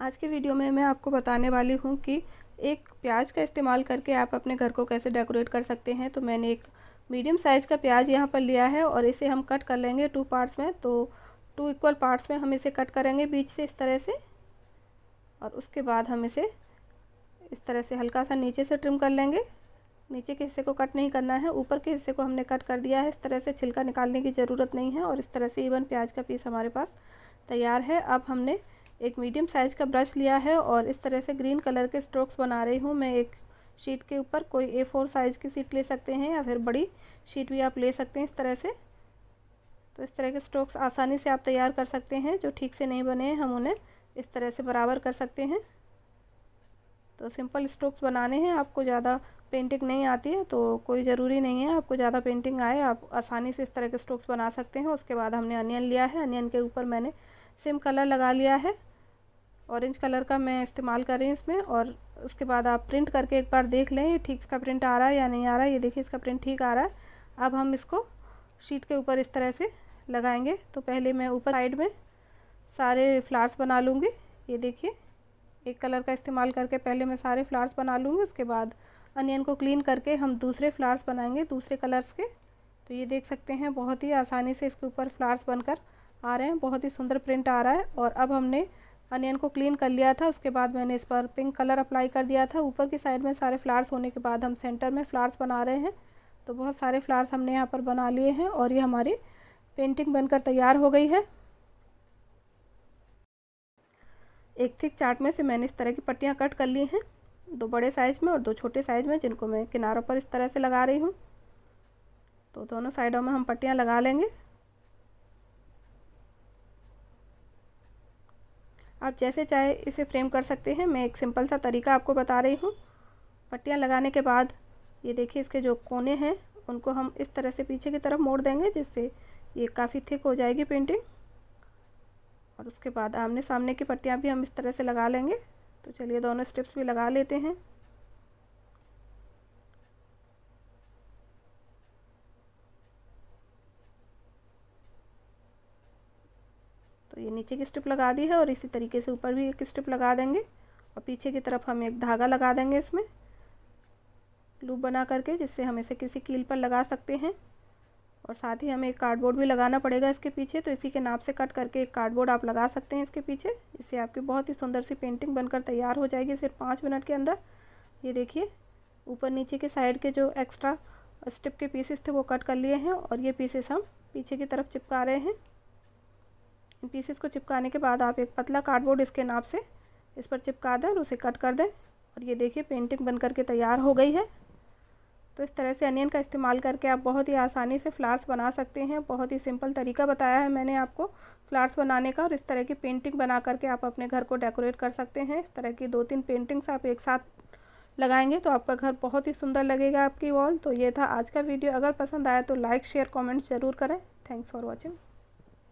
आज के वीडियो में मैं आपको बताने वाली हूँ कि एक प्याज का इस्तेमाल करके आप अपने घर को कैसे डेकोरेट कर सकते हैं तो मैंने एक मीडियम साइज़ का प्याज यहाँ पर लिया है और इसे हम कट कर लेंगे टू पार्ट्स में तो टू इक्वल पार्ट्स में हम इसे कट करेंगे बीच से इस तरह से और उसके बाद हम इसे इस तरह से हल्का सा नीचे से ट्रिम कर लेंगे नीचे के हिस्से को कट नहीं करना है ऊपर के हिस्से को हमने कट कर दिया है इस तरह से छिलका निकालने की ज़रूरत नहीं है और इस तरह से इवन प्याज का पीस हमारे पास तैयार है अब हमने एक मीडियम साइज़ का ब्रश लिया है और इस तरह से ग्रीन कलर के स्ट्रोक्स बना रही हूँ मैं एक शीट के ऊपर कोई ए फोर साइज़ की सीट ले सकते हैं या फिर बड़ी शीट भी आप ले सकते हैं इस तरह से तो इस तरह के स्ट्रोक्स आसानी से आप तैयार कर सकते हैं जो ठीक से नहीं बने हम उन्हें इस तरह से बराबर कर सकते हैं तो सिंपल स्ट्रोक्स बनाने हैं आपको ज़्यादा पेंटिंग नहीं आती है तो कोई ज़रूरी नहीं है आपको ज़्यादा पेंटिंग आए आप आसानी से इस तरह के स्ट्रोक्स बना सकते हैं उसके बाद हमने अनियन लिया है अनियन के ऊपर मैंने सिम कलर लगा लिया है ऑरेंज कलर का मैं इस्तेमाल कर रही हूँ इसमें और उसके बाद आप प्रिंट करके एक बार देख लें ये ठीक इसका प्रिंट आ रहा है या नहीं आ रहा है ये देखिए इसका प्रिंट ठीक आ रहा है अब हम इसको शीट के ऊपर इस तरह से लगाएंगे तो पहले मैं ऊपर साइड में सारे फ्लावर्स बना लूँगी ये देखिए एक कलर का इस्तेमाल करके पहले मैं सारे फ्लावर्स बना लूँगी उसके बाद अनियन को क्लीन करके हम दूसरे फ्लावर्स बनाएंगे दूसरे कलर्स के तो ये देख सकते हैं बहुत ही आसानी से इसके ऊपर फ्लावर्स बनकर आ रहे हैं बहुत ही सुंदर प्रिंट आ रहा है और अब हमने अनियन को क्लीन कर लिया था उसके बाद मैंने इस पर पिंक कलर अप्लाई कर दिया था ऊपर की साइड में सारे फ्लावर्स होने के बाद हम सेंटर में फ्लावर्स बना रहे हैं तो बहुत सारे फ्लावर्स हमने यहाँ पर बना लिए हैं और ये हमारी पेंटिंग बनकर तैयार हो गई है एक थिक चार्ट में से मैंने इस तरह की पट्टियाँ कट कर ली हैं दो बड़े साइज़ में और दो छोटे साइज़ में जिनको मैं किनारों पर इस तरह से लगा रही हूँ तो दोनों साइडों में हम पट्टियाँ लगा लेंगे आप जैसे चाहे इसे फ्रेम कर सकते हैं मैं एक सिंपल सा तरीका आपको बता रही हूँ पट्टियाँ लगाने के बाद ये देखिए इसके जो कोने हैं उनको हम इस तरह से पीछे की तरफ मोड़ देंगे जिससे ये काफ़ी थिक हो जाएगी पेंटिंग और उसके बाद आमने सामने की पट्टियाँ भी हम इस तरह से लगा लेंगे तो चलिए दोनों स्टेप्स भी लगा लेते हैं तो ये नीचे की स्ट्रिप लगा दी है और इसी तरीके से ऊपर भी एक स्ट्रिप लगा देंगे और पीछे की तरफ हम एक धागा लगा देंगे इसमें लूप बना करके जिससे हम इसे किसी कील पर लगा सकते हैं और साथ ही हमें एक कार्डबोर्ड भी लगाना पड़ेगा इसके पीछे तो इसी के नाप से कट करके एक कार्डबोर्ड आप लगा सकते हैं इसके पीछे इससे आपकी बहुत ही सुंदर सी पेंटिंग बनकर तैयार हो जाएगी सिर्फ पाँच मिनट के अंदर ये देखिए ऊपर नीचे के साइड के जो एक्स्ट्रा स्टिप के पीसेस थे वो कट कर लिए हैं और ये पीसेस हम पीछे की तरफ चिपका रहे हैं इन पीसेस को चिपकाने के बाद आप एक पतला कार्डबोर्ड इसके नाप से इस पर चिपका दें और उसे कट कर दें और ये देखिए पेंटिंग बन करके तैयार हो गई है तो इस तरह से अनियन का इस्तेमाल करके आप बहुत ही आसानी से फ्लावर्स बना सकते हैं बहुत ही सिंपल तरीका बताया है मैंने आपको फ्लावर्स बनाने का और इस तरह की पेंटिंग बना करके आप अपने घर को डेकोरेट कर सकते हैं इस तरह की दो तीन पेंटिंग्स आप एक साथ लगाएंगे तो आपका घर बहुत ही सुंदर लगेगा आपकी वॉल तो ये था आज का वीडियो अगर पसंद आया तो लाइक शेयर कॉमेंट्स ज़रूर करें थैंक्स फॉर वॉचिंग